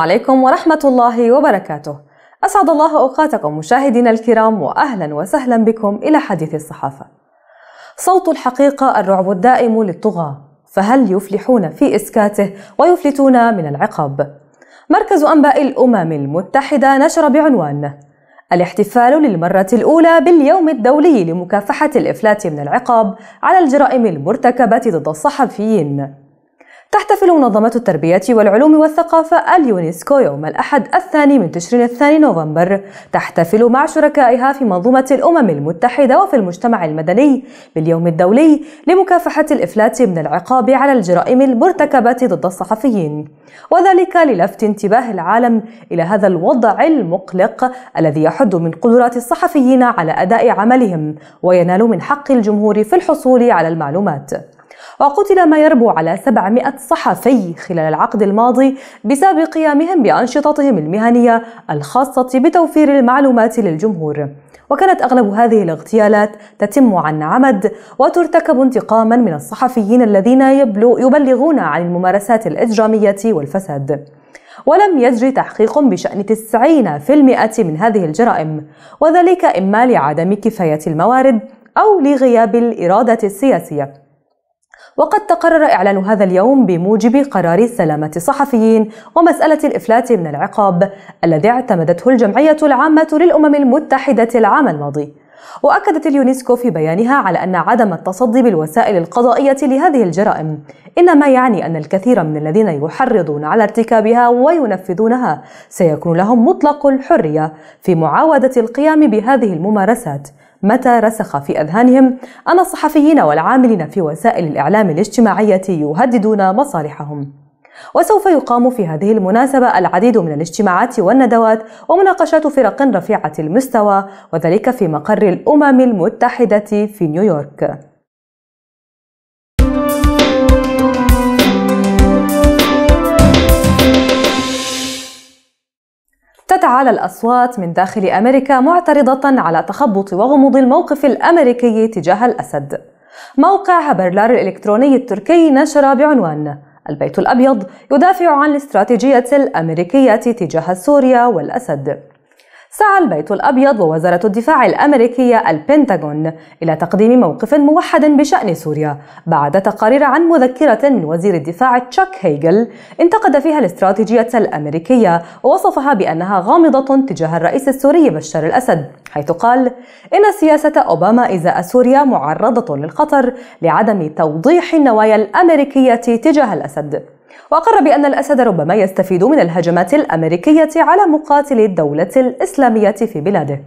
عليكم ورحمة الله وبركاته أسعد الله أوقاتكم مشاهدينا الكرام وأهلا وسهلا بكم إلى حديث الصحافة صوت الحقيقة الرعب الدائم للطغاة فهل يفلحون في إسكاته ويفلتون من العقاب؟ مركز أنباء الأمم المتحدة نشر بعنوان الاحتفال للمرة الأولى باليوم الدولي لمكافحة الإفلات من العقاب على الجرائم المرتكبة ضد الصحفيين تحتفل منظمة التربية والعلوم والثقافة اليونسكو يوم الأحد الثاني من تشرين الثاني نوفمبر تحتفل مع شركائها في منظومة الأمم المتحدة وفي المجتمع المدني باليوم الدولي لمكافحة الإفلات من العقاب على الجرائم المرتكبة ضد الصحفيين وذلك للفت انتباه العالم إلى هذا الوضع المقلق الذي يحد من قدرات الصحفيين على أداء عملهم وينال من حق الجمهور في الحصول على المعلومات وقتل ما يربو على 700 صحفي خلال العقد الماضي بسبب قيامهم بأنشطتهم المهنية الخاصة بتوفير المعلومات للجمهور وكانت أغلب هذه الاغتيالات تتم عن عمد وترتكب انتقاما من الصحفيين الذين يبلغون عن الممارسات الإجرامية والفساد ولم يجري تحقيق بشأن 90% من هذه الجرائم وذلك إما لعدم كفاية الموارد أو لغياب الإرادة السياسية وقد تقرر إعلان هذا اليوم بموجب قرار سلامة الصحفيين ومسألة الإفلات من العقاب الذي اعتمدته الجمعية العامة للأمم المتحدة العام الماضي وأكدت اليونسكو في بيانها على أن عدم التصدي بالوسائل القضائية لهذه الجرائم إنما يعني أن الكثير من الذين يحرضون على ارتكابها وينفذونها سيكون لهم مطلق الحرية في معاودة القيام بهذه الممارسات متى رسخ في أذهانهم أن الصحفيين والعاملين في وسائل الإعلام الاجتماعية يهددون مصالحهم وسوف يقام في هذه المناسبة العديد من الاجتماعات والندوات ومناقشات فرق رفيعة المستوى وذلك في مقر الأمم المتحدة في نيويورك تتعالى الأصوات من داخل أمريكا معترضة على تخبط وغموض الموقف الأمريكي تجاه الأسد موقع هبرلار الإلكتروني التركي نشر بعنوان البيت الأبيض يدافع عن الاستراتيجية الأمريكية تجاه سوريا والأسد سعى البيت الأبيض ووزارة الدفاع الأمريكية البنتاغون إلى تقديم موقف موحد بشأن سوريا بعد تقارير عن مذكرة من وزير الدفاع تشاك هيجل انتقد فيها الاستراتيجية الأمريكية ووصفها بأنها غامضة تجاه الرئيس السوري بشار الأسد حيث قال إن سياسة أوباما إزاء سوريا معرضة للخطر لعدم توضيح النوايا الأمريكية تجاه الأسد وأقر بأن الأسد ربما يستفيد من الهجمات الأمريكية على مقاتلي الدولة الإسلامية في بلاده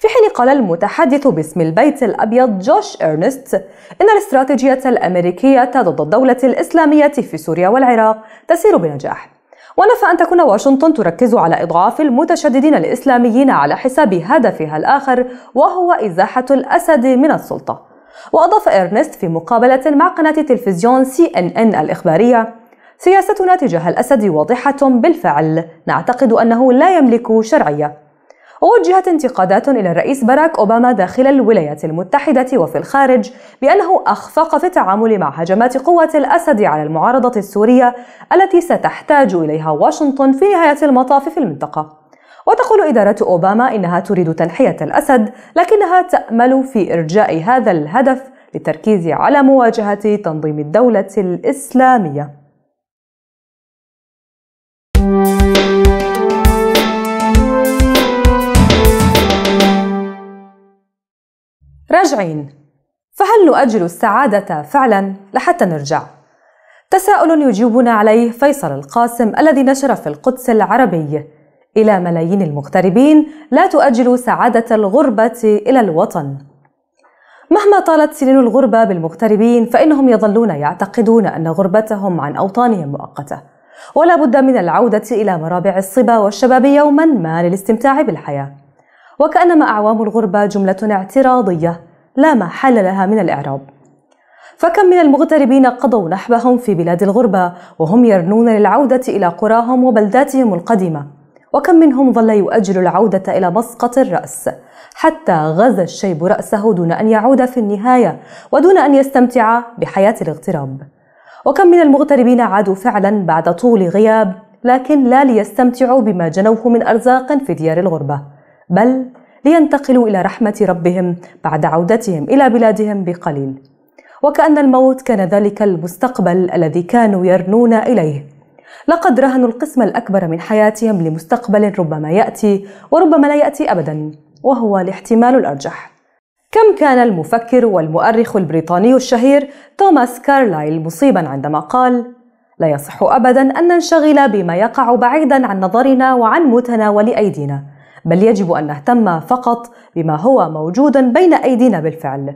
في حين قال المتحدث باسم البيت الأبيض جوش إرنست إن الاستراتيجية الأمريكية ضد الدولة الإسلامية في سوريا والعراق تسير بنجاح ونفى أن تكون واشنطن تركز على إضعاف المتشددين الإسلاميين على حساب هدفها الآخر وهو إزاحة الأسد من السلطة وأضاف إرنست في مقابلة مع قناة تلفزيون سي إن إن الإخبارية سياستنا تجاه الأسد واضحة بالفعل نعتقد أنه لا يملك شرعية وجهت انتقادات إلى الرئيس باراك أوباما داخل الولايات المتحدة وفي الخارج بأنه أخفق في التعامل مع هجمات قوة الأسد على المعارضة السورية التي ستحتاج إليها واشنطن في نهاية المطاف في المنطقة وتقول إدارة أوباما إنها تريد تنحية الأسد لكنها تأمل في إرجاء هذا الهدف للتركيز على مواجهة تنظيم الدولة الإسلامية راجعين فهل نؤجل السعادة فعلا لحتى نرجع؟ تساؤل يجيبنا عليه فيصل القاسم الذي نشر في القدس العربي إلى ملايين المغتربين لا تؤجل سعادة الغربة إلى الوطن مهما طالت سنين الغربة بالمغتربين فإنهم يظلون يعتقدون أن غربتهم عن أوطانهم مؤقتة ولا بد من العودة إلى مرابع الصبا والشباب يوما ما للاستمتاع بالحياة وكأنما أعوام الغربة جملة اعتراضية لا محل لها من الإعراب فكم من المغتربين قضوا نحبهم في بلاد الغربة وهم يرنون للعودة إلى قراهم وبلداتهم القديمة وكم منهم ظل يؤجل العودة إلى مسقط الرأس حتى غزا الشيب رأسه دون أن يعود في النهاية ودون أن يستمتع بحياة الاغتراب وكم من المغتربين عادوا فعلا بعد طول غياب لكن لا ليستمتعوا بما جنوه من أرزاق في ديار الغربة بل لينتقلوا إلى رحمة ربهم بعد عودتهم إلى بلادهم بقليل وكأن الموت كان ذلك المستقبل الذي كانوا يرنون إليه لقد رهنوا القسم الأكبر من حياتهم لمستقبل ربما يأتي وربما لا يأتي أبدا وهو الاحتمال الأرجح كم كان المفكر والمؤرخ البريطاني الشهير توماس كارلايل مصيبا عندما قال لا يصح أبدا أن ننشغل بما يقع بعيدا عن نظرنا وعن متناول أيدينا بل يجب أن نهتم فقط بما هو موجود بين أيدينا بالفعل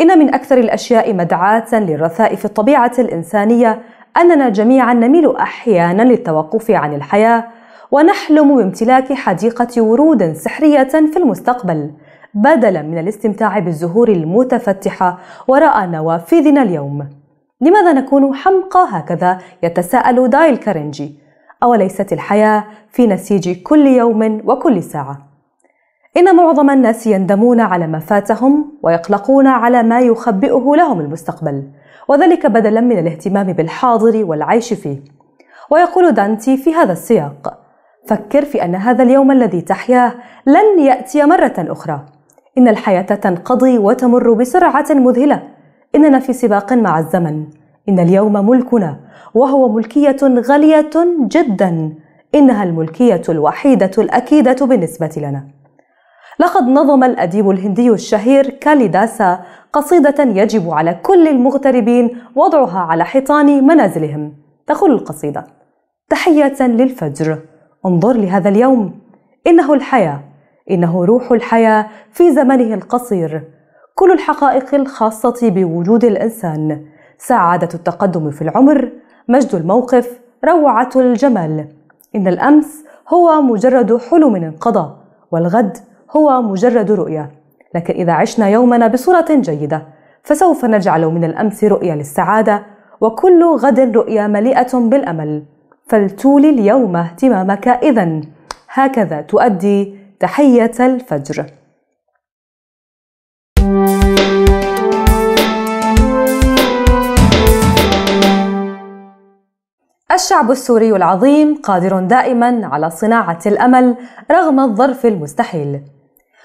إن من أكثر الأشياء مدعاة للرثاء في الطبيعة الإنسانية أننا جميعا نميل أحيانا للتوقف عن الحياة ونحلم بامتلاك حديقة ورود سحرية في المستقبل بدلا من الاستمتاع بالزهور المتفتحة وراء نوافذنا اليوم لماذا نكون حمقى هكذا يتساءل دايل كارنجي أوليست الحياة في نسيج كل يوم وكل ساعة؟ إن معظم الناس يندمون على ما فاتهم ويقلقون على ما يخبئه لهم المستقبل، وذلك بدلا من الاهتمام بالحاضر والعيش فيه. ويقول دانتي في هذا السياق: فكر في أن هذا اليوم الذي تحياه لن يأتي مرة أخرى. إن الحياة تنقضي وتمر بسرعة مذهلة. إننا في سباق مع الزمن. إن اليوم ملكنا وهو ملكية غالية جدا إنها الملكية الوحيدة الأكيدة بالنسبة لنا لقد نظم الأديب الهندي الشهير كاليداسا قصيدة يجب على كل المغتربين وضعها على حيطان منازلهم تقول القصيدة تحية للفجر انظر لهذا اليوم إنه الحياة إنه روح الحياة في زمنه القصير كل الحقائق الخاصة بوجود الإنسان سعادة التقدم في العمر مجد الموقف روعة الجمال إن الأمس هو مجرد حلم انقضى والغد هو مجرد رؤية لكن إذا عشنا يومنا بصورة جيدة فسوف نجعل من الأمس رؤية للسعادة وكل غد رؤية مليئة بالأمل فلتولي اليوم اهتمامك إذا هكذا تؤدي تحية الفجر الشعب السوري العظيم قادر دائما على صناعة الأمل رغم الظرف المستحيل.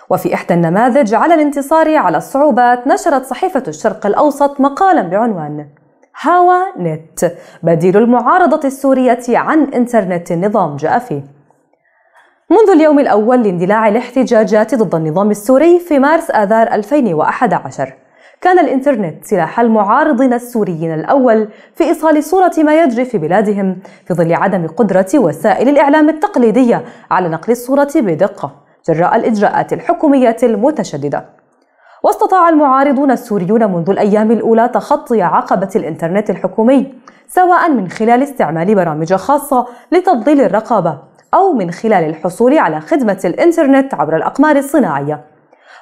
وفي إحدى النماذج على الانتصار على الصعوبات نشرت صحيفة الشرق الأوسط مقالا بعنوان هاوا نت بديل المعارضة السورية عن إنترنت النظام جاء فيه منذ اليوم الأول لاندلاع الاحتجاجات ضد النظام السوري في مارس آذار 2011 كان الإنترنت سلاح المعارضين السوريين الأول في إيصال صورة ما يجري في بلادهم في ظل عدم قدرة وسائل الإعلام التقليدية على نقل الصورة بدقة جراء الإجراءات الحكومية المتشددة واستطاع المعارضون السوريون منذ الأيام الأولى تخطي عقبة الإنترنت الحكومي سواء من خلال استعمال برامج خاصة لتضليل الرقابة أو من خلال الحصول على خدمة الإنترنت عبر الأقمار الصناعية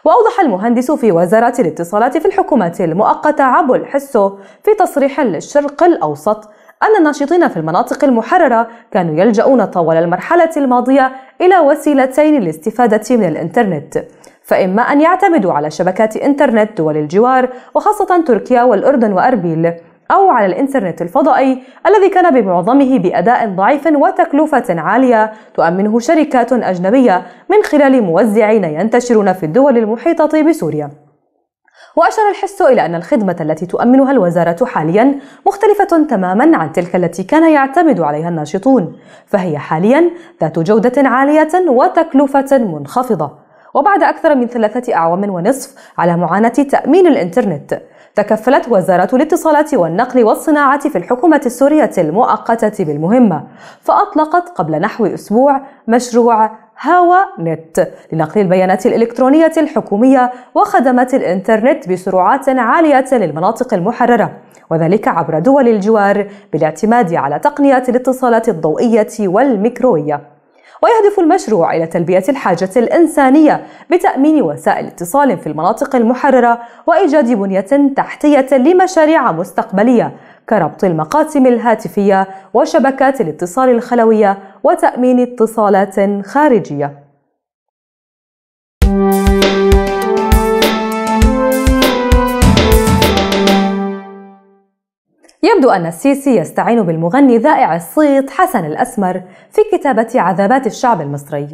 وأوضح المهندس في وزارة الاتصالات في الحكومة المؤقتة عبو الحسو في تصريح للشرق الأوسط أن الناشطين في المناطق المحررة كانوا يلجؤون طوال المرحلة الماضية إلى وسيلتين للاستفادة من الإنترنت فإما أن يعتمدوا على شبكات إنترنت دول الجوار وخاصة تركيا والأردن وأربيل أو على الإنترنت الفضائي الذي كان بمعظمه بأداء ضعيف وتكلفة عالية تؤمنه شركات أجنبية من خلال موزعين ينتشرون في الدول المحيطة بسوريا. وأشار الحس إلى أن الخدمة التي تؤمنها الوزارة حاليا مختلفة تماما عن تلك التي كان يعتمد عليها الناشطون، فهي حاليا ذات جودة عالية وتكلفة منخفضة. وبعد أكثر من ثلاثة أعوام ونصف على معاناة تأمين الإنترنت تكفلت وزارة الاتصالات والنقل والصناعة في الحكومة السورية المؤقتة بالمهمة فأطلقت قبل نحو أسبوع مشروع هاوا نت لنقل البيانات الإلكترونية الحكومية وخدمات الإنترنت بسرعات عالية للمناطق المحررة وذلك عبر دول الجوار بالاعتماد على تقنيات الاتصالات الضوئية والميكروية ويهدف المشروع إلى تلبية الحاجة الإنسانية بتأمين وسائل اتصال في المناطق المحررة وإيجاد بنية تحتية لمشاريع مستقبلية كربط المقاسم الهاتفية وشبكات الاتصال الخلوية وتأمين اتصالات خارجية يبدو أن السيسي يستعين بالمغني ذائع الصيت حسن الأسمر في كتابة عذابات الشعب المصري.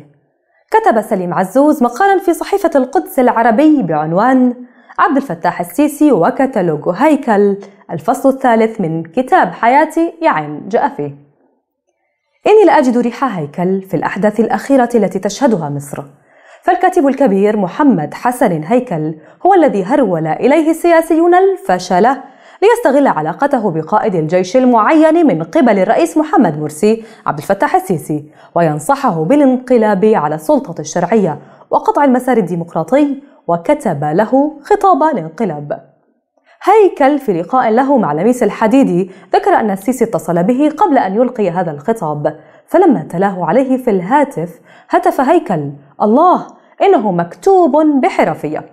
كتب سليم عزوز مقالا في صحيفة القدس العربي بعنوان عبد الفتاح السيسي وكتالوج هيكل الفصل الثالث من كتاب حياتي يعين جاء فيه إني لا أجد ريح هيكل في الأحداث الأخيرة التي تشهدها مصر فالكاتب الكبير محمد حسن هيكل هو الذي هرول إليه السياسيون الفشلة ليستغل علاقته بقائد الجيش المعين من قبل الرئيس محمد مرسي عبد الفتاح السيسي وينصحه بالانقلاب على السلطة الشرعية وقطع المسار الديمقراطي وكتب له خطاب الانقلاب هيكل في لقاء له مع لميس الحديدي ذكر أن السيسي اتصل به قبل أن يلقي هذا الخطاب فلما تلاه عليه في الهاتف هتف هيكل الله إنه مكتوب بحرفية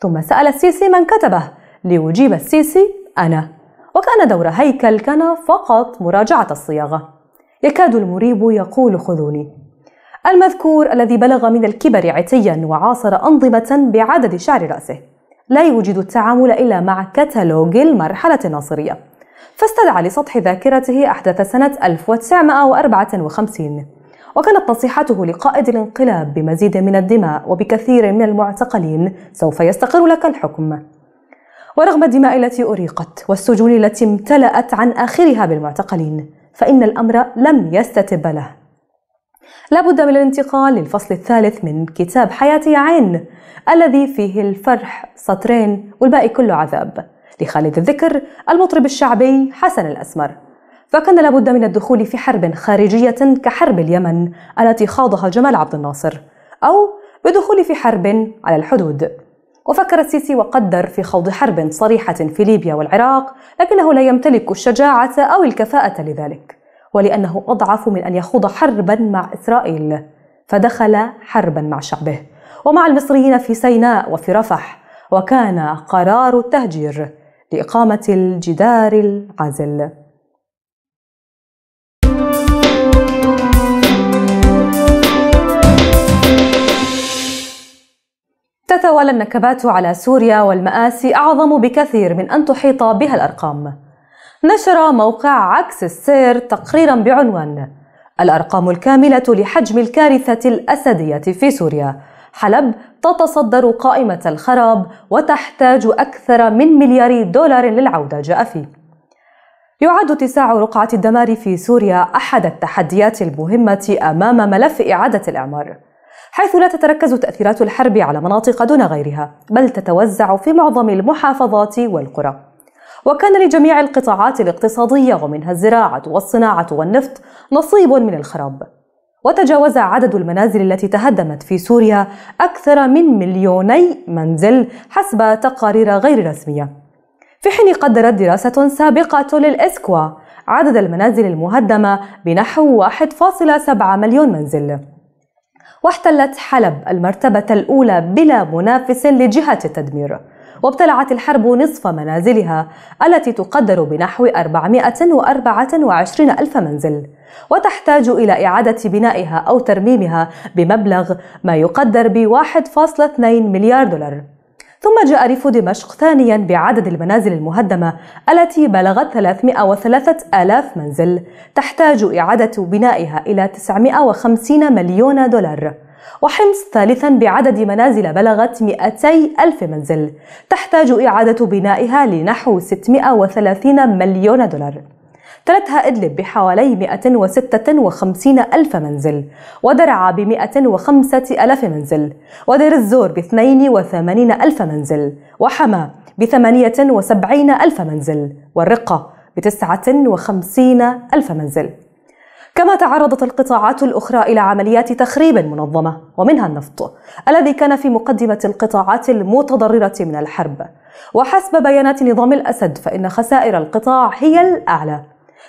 ثم سأل السيسي من كتبه ليجيب السيسي أنا وكان دور هيكل كان فقط مراجعة الصياغة يكاد المريب يقول خذوني المذكور الذي بلغ من الكبر عتيا وعاصر أنظمة بعدد شعر رأسه لا يوجد التعامل إلا مع كتالوج المرحلة الناصرية فاستدعى لسطح ذاكرته أحداث سنة 1954 وكانت نصيحته لقائد الانقلاب بمزيد من الدماء وبكثير من المعتقلين سوف يستقر لك الحكم ورغم الدماء التي أريقت والسجون التي امتلأت عن آخرها بالمعتقلين فإن الأمر لم يستتب له لابد من الانتقال للفصل الثالث من كتاب حياة عين الذي فيه الفرح سطرين والباقي كله عذاب لخالد الذكر المطرب الشعبي حسن الأسمر فكان لابد من الدخول في حرب خارجية كحرب اليمن التي خاضها جمال عبد الناصر أو بدخول في حرب على الحدود وفكر السيسي وقدر في خوض حرب صريحة في ليبيا والعراق لكنه لا يمتلك الشجاعة أو الكفاءة لذلك ولأنه أضعف من أن يخوض حربا مع إسرائيل فدخل حربا مع شعبه ومع المصريين في سيناء وفي رفح وكان قرار التهجير لإقامة الجدار العازل تتوالى النكبات على سوريا والمآسي أعظم بكثير من أن تحيط بها الأرقام نشر موقع عكس السير تقريرا بعنوان الأرقام الكاملة لحجم الكارثة الأسدية في سوريا حلب تتصدر قائمة الخراب وتحتاج أكثر من مليار دولار للعودة جاء فيه يعد اتساع رقعة الدمار في سوريا أحد التحديات المهمة أمام ملف إعادة الإعمار حيث لا تتركز تأثيرات الحرب على مناطق دون غيرها بل تتوزع في معظم المحافظات والقرى وكان لجميع القطاعات الاقتصادية ومنها الزراعة والصناعة والنفط نصيب من الخراب وتجاوز عدد المنازل التي تهدمت في سوريا أكثر من مليوني منزل حسب تقارير غير رسمية في حين قدرت دراسة سابقة للإسكوا عدد المنازل المهدمة بنحو 1.7 مليون منزل واحتلت حلب المرتبة الأولى بلا منافس لجهة التدمير وابتلعت الحرب نصف منازلها التي تقدر بنحو 424 ألف منزل وتحتاج إلى إعادة بنائها أو ترميمها بمبلغ ما يقدر ب 1.2 مليار دولار ثم جاء ريف دمشق ثانيا بعدد المنازل المهدمة التي بلغت 303 آلاف منزل تحتاج إعادة بنائها إلى 950 مليون دولار وحمص ثالثا بعدد منازل بلغت 200 ألف منزل تحتاج إعادة بنائها لنحو 630 مليون دولار تلتها إدلب بحوالي 156 ألف منزل ودرعا ب 105 ألف منزل ودير الزور ب 82 ألف منزل وحما ب 78 ألف منزل والرقة ب 59 ألف منزل كما تعرضت القطاعات الأخرى إلى عمليات تخريب منظمة ومنها النفط الذي كان في مقدمة القطاعات المتضررة من الحرب وحسب بيانات نظام الأسد فإن خسائر القطاع هي الأعلى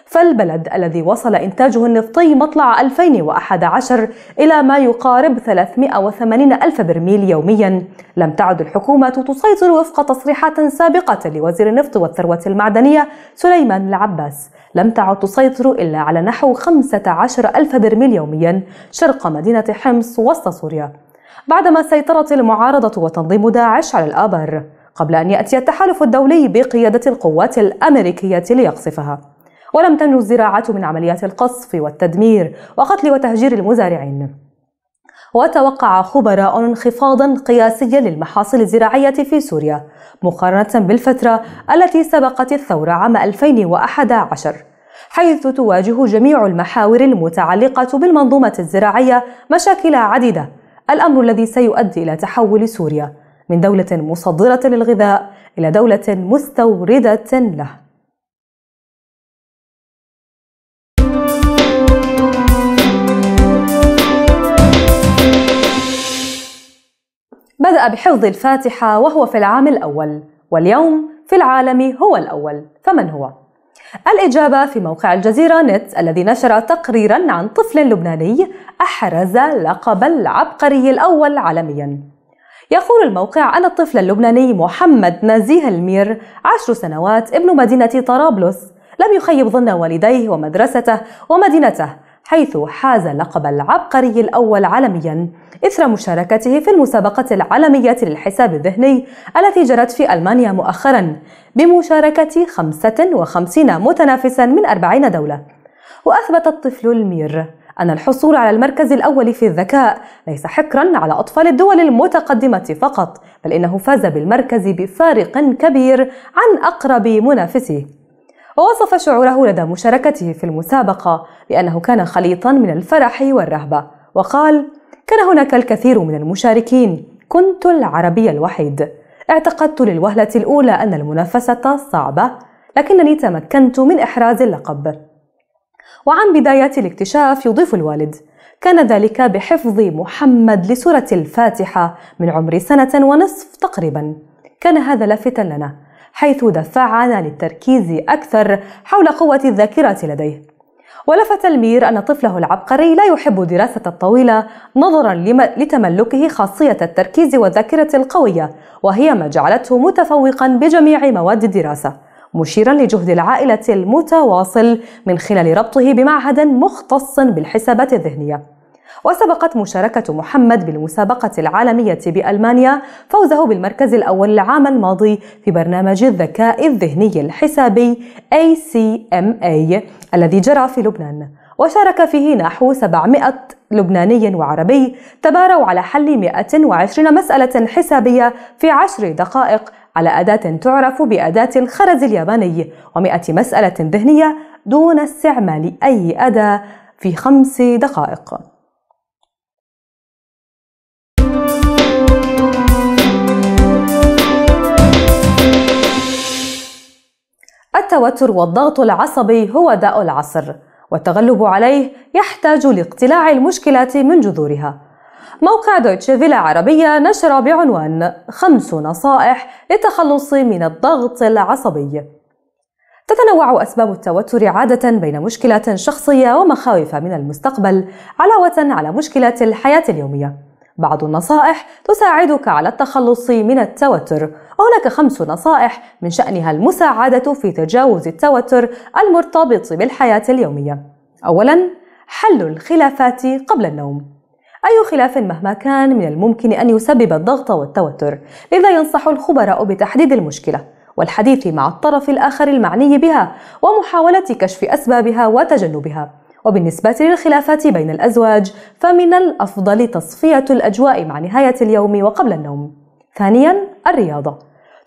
فالبلد الذي وصل إنتاجه النفطي مطلع 2011 إلى ما يقارب 380 ألف برميل يوميا لم تعد الحكومة تسيطر وفق تصريحات سابقة لوزير النفط والثروة المعدنية سليمان العباس لم تعد تسيطر إلا على نحو 15 ألف برميل يوميا شرق مدينة حمص وسط سوريا بعدما سيطرت المعارضة وتنظيم داعش على الآبار قبل أن يأتي التحالف الدولي بقيادة القوات الأمريكية ليقصفها ولم تنجو الزراعة من عمليات القصف والتدمير وقتل وتهجير المزارعين وتوقع خبراء انخفاضا قياسيا للمحاصيل الزراعية في سوريا مقارنة بالفترة التي سبقت الثورة عام 2011 حيث تواجه جميع المحاور المتعلقة بالمنظومة الزراعية مشاكل عديدة الأمر الذي سيؤدي إلى تحول سوريا من دولة مصدرة للغذاء إلى دولة مستوردة له بدأ بحفظ الفاتحة وهو في العام الأول واليوم في العالم هو الأول فمن هو؟ الإجابة في موقع الجزيرة نت الذي نشر تقريرا عن طفل لبناني أحرز لقب العبقري الأول عالميا يقول الموقع أن الطفل اللبناني محمد نزيه المير عشر سنوات ابن مدينة طرابلس لم يخيب ظن والديه ومدرسته ومدينته حيث حاز لقب العبقري الأول عالمياً إثر مشاركته في المسابقة العالمية للحساب الذهني التي جرت في ألمانيا مؤخراً بمشاركة 55 متنافساً من 40 دولة. وأثبت الطفل المير أن الحصول على المركز الأول في الذكاء ليس حكراً على أطفال الدول المتقدمة فقط، بل إنه فاز بالمركز بفارق كبير عن أقرب منافسه. ووصف شعوره لدى مشاركته في المسابقة بأنه كان خليطا من الفرح والرهبة وقال كان هناك الكثير من المشاركين كنت العربي الوحيد اعتقدت للوهلة الأولى أن المنافسة صعبة لكنني تمكنت من إحراز اللقب وعن بداية الاكتشاف يضيف الوالد كان ذلك بحفظ محمد لسورة الفاتحة من عمر سنة ونصف تقريبا كان هذا لافتا لنا حيث دفعنا للتركيز أكثر حول قوة الذاكرة لديه ولفت المير أن طفله العبقري لا يحب دراسة الطويلة نظرا لتملكه خاصية التركيز والذاكرة القوية وهي ما جعلته متفوقا بجميع مواد الدراسة مشيرا لجهد العائلة المتواصل من خلال ربطه بمعهد مختص بالحسابات الذهنية وسبقت مشاركة محمد بالمسابقة العالمية بألمانيا فوزه بالمركز الأول العام الماضي في برنامج الذكاء الذهني الحسابي ACMA الذي جرى في لبنان وشارك فيه نحو 700 لبناني وعربي تباروا على حل 120 مسألة حسابية في عشر دقائق على أداة تعرف بأداة الخرز الياباني و100 مسألة ذهنية دون استعمال أي أداة في خمس دقائق التوتر والضغط العصبي هو داء العصر والتغلب عليه يحتاج لاقتلاع المشكلة من جذورها موقع دويتش فيلا عربية نشر بعنوان خمس نصائح للتخلص من الضغط العصبي تتنوع أسباب التوتر عادة بين مشكلات شخصية ومخاوف من المستقبل علاوة على مشكلات الحياة اليومية بعض النصائح تساعدك على التخلص من التوتر هناك خمس نصائح من شأنها المساعدة في تجاوز التوتر المرتبط بالحياة اليومية. أولاً، حل الخلافات قبل النوم. أي خلاف مهما كان من الممكن أن يسبب الضغط والتوتر، لذا ينصح الخبراء بتحديد المشكلة والحديث مع الطرف الآخر المعني بها ومحاولة كشف أسبابها وتجنبها. وبالنسبة للخلافات بين الأزواج، فمن الأفضل تصفية الأجواء مع نهاية اليوم وقبل النوم. ثانيا الرياضة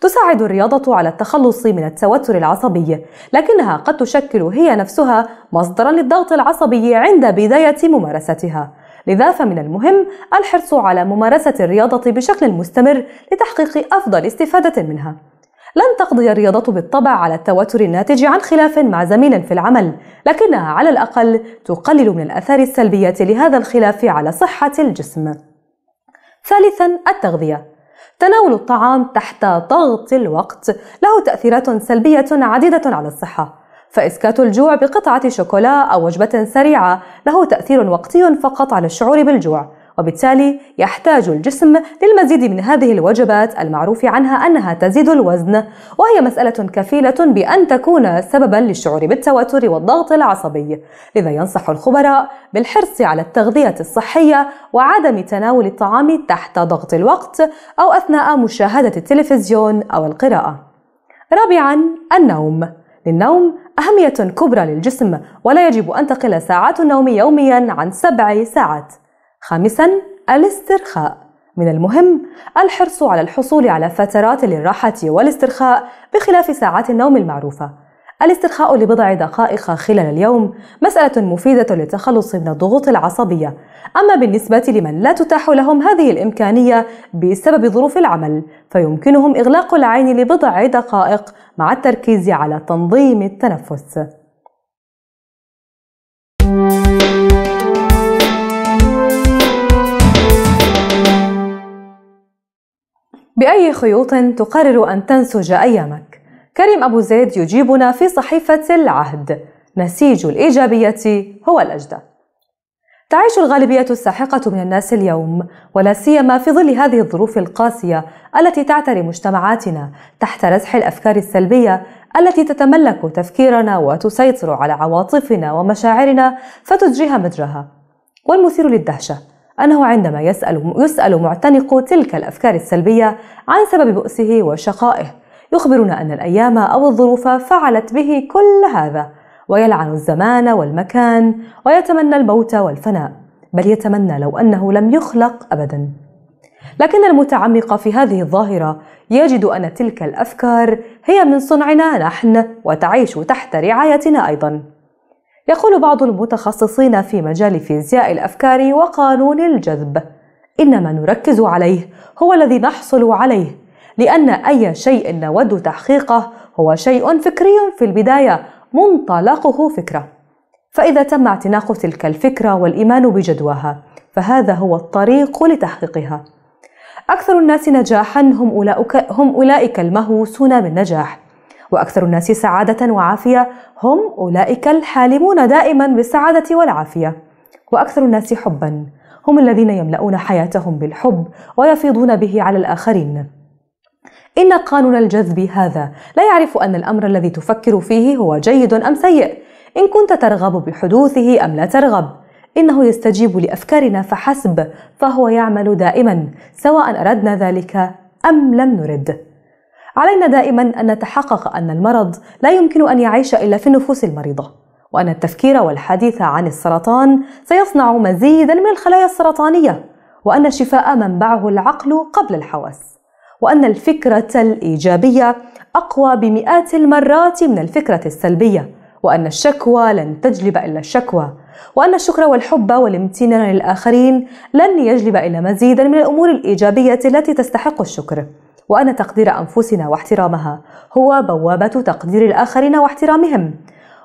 تساعد الرياضة على التخلص من التوتر العصبي، لكنها قد تشكل هي نفسها مصدرا للضغط العصبي عند بداية ممارستها. لذا فمن المهم الحرص على ممارسة الرياضة بشكل مستمر لتحقيق أفضل استفادة منها. لن تقضي الرياضة بالطبع على التوتر الناتج عن خلاف مع زميل في العمل، لكنها على الأقل تقلل من الآثار السلبية لهذا الخلاف على صحة الجسم. ثالثاً التغذية تناول الطعام تحت ضغط الوقت له تأثيرات سلبية عديدة على الصحة فإسكات الجوع بقطعة شوكولا أو وجبة سريعة له تأثير وقتي فقط على الشعور بالجوع وبالتالي يحتاج الجسم للمزيد من هذه الوجبات المعروف عنها أنها تزيد الوزن وهي مسألة كفيلة بأن تكون سببا للشعور بالتوتر والضغط العصبي لذا ينصح الخبراء بالحرص على التغذية الصحية وعدم تناول الطعام تحت ضغط الوقت أو أثناء مشاهدة التلفزيون أو القراءة رابعا النوم للنوم أهمية كبرى للجسم ولا يجب أن تقل ساعات النوم يوميا عن سبع ساعات خامساً الاسترخاء من المهم الحرص على الحصول على فترات للراحة والاسترخاء بخلاف ساعات النوم المعروفة الاسترخاء لبضع دقائق خلال اليوم مسألة مفيدة للتخلص من الضغوط العصبية أما بالنسبة لمن لا تتاح لهم هذه الإمكانية بسبب ظروف العمل فيمكنهم إغلاق العين لبضع دقائق مع التركيز على تنظيم التنفس بأي خيوط تقرر أن تنسج أيامك؟ كريم أبو زيد يجيبنا في صحيفة العهد نسيج الإيجابية هو الأجدى تعيش الغالبية الساحقة من الناس اليوم ولا سيما في ظل هذه الظروف القاسية التي تعتري مجتمعاتنا تحت رزح الأفكار السلبية التي تتملك تفكيرنا وتسيطر على عواطفنا ومشاعرنا فتجريها مجراها والمثير للدهشة أنه عندما يسأل, يسأل معتنق تلك الأفكار السلبية عن سبب بؤسه وشقائه يخبرنا أن الأيام أو الظروف فعلت به كل هذا ويلعن الزمان والمكان ويتمنى الموت والفناء بل يتمنى لو أنه لم يخلق أبدا لكن المتعمق في هذه الظاهرة يجد أن تلك الأفكار هي من صنعنا نحن وتعيش تحت رعايتنا أيضاً يقول بعض المتخصصين في مجال فيزياء الافكار وقانون الجذب ان ما نركز عليه هو الذي نحصل عليه لان اي شيء نود تحقيقه هو شيء فكري في البدايه منطلقه فكره فاذا تم اعتناق تلك الفكره والايمان بجدواها فهذا هو الطريق لتحقيقها اكثر الناس نجاحا هم اولئك, هم أولئك المهووسون بالنجاح وأكثر الناس سعادة وعافية هم أولئك الحالمون دائما بالسعادة والعافية وأكثر الناس حبا هم الذين يملؤون حياتهم بالحب ويفيضون به على الآخرين إن قانون الجذب هذا لا يعرف أن الأمر الذي تفكر فيه هو جيد أم سيء إن كنت ترغب بحدوثه أم لا ترغب إنه يستجيب لأفكارنا فحسب فهو يعمل دائما سواء أردنا ذلك أم لم نرد علينا دائما أن نتحقق أن المرض لا يمكن أن يعيش إلا في النفوس المريضة وأن التفكير والحديث عن السرطان سيصنع مزيدا من الخلايا السرطانية وأن الشفاء منبعه العقل قبل الحواس وأن الفكرة الإيجابية أقوى بمئات المرات من الفكرة السلبية وأن الشكوى لن تجلب إلا الشكوى وأن الشكر والحب والامتنان للآخرين لن يجلب إلا مزيدا من الأمور الإيجابية التي تستحق الشكر وأن تقدير أنفسنا واحترامها هو بوابة تقدير الآخرين واحترامهم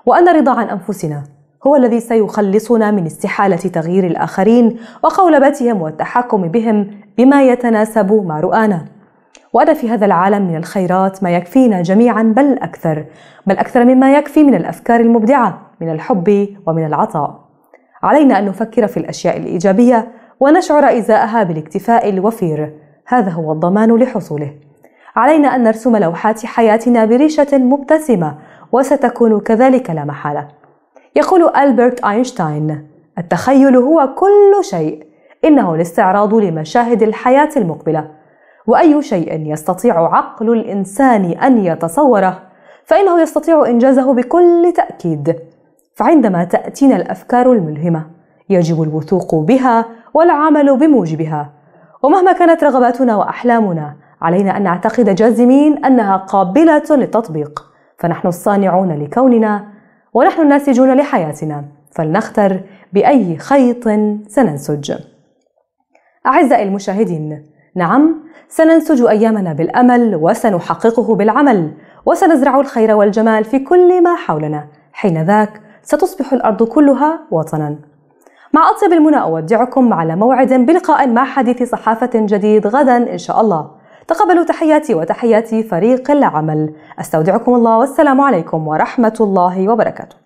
وأن رضا عن أنفسنا هو الذي سيخلصنا من استحالة تغيير الآخرين وقولبتهم والتحكم بهم بما يتناسب مع رؤانا وأن في هذا العالم من الخيرات ما يكفينا جميعا بل أكثر بل أكثر مما يكفي من الأفكار المبدعة من الحب ومن العطاء علينا أن نفكر في الأشياء الإيجابية ونشعر إزاءها بالاكتفاء الوفير هذا هو الضمان لحصوله علينا أن نرسم لوحات حياتنا بريشة مبتسمة وستكون كذلك لا محالة يقول ألبرت أينشتاين التخيل هو كل شيء إنه الاستعراض لمشاهد الحياة المقبلة وأي شيء يستطيع عقل الإنسان أن يتصوره فإنه يستطيع إنجازه بكل تأكيد فعندما تأتينا الأفكار الملهمة يجب الوثوق بها والعمل بموجبها ومهما كانت رغباتنا وأحلامنا علينا أن نعتقد جازمين أنها قابلة للتطبيق فنحن الصانعون لكوننا ونحن الناسجون لحياتنا فلنختر بأي خيط سننسج أعزائي المشاهدين نعم سننسج أيامنا بالأمل وسنحققه بالعمل وسنزرع الخير والجمال في كل ما حولنا حين ذاك ستصبح الأرض كلها وطنا مع أطيب المنى أودعكم على موعد بلقاء مع حديث صحافة جديد غدا إن شاء الله تقبلوا تحياتي وتحيات فريق العمل استودعكم الله والسلام عليكم ورحمة الله وبركاته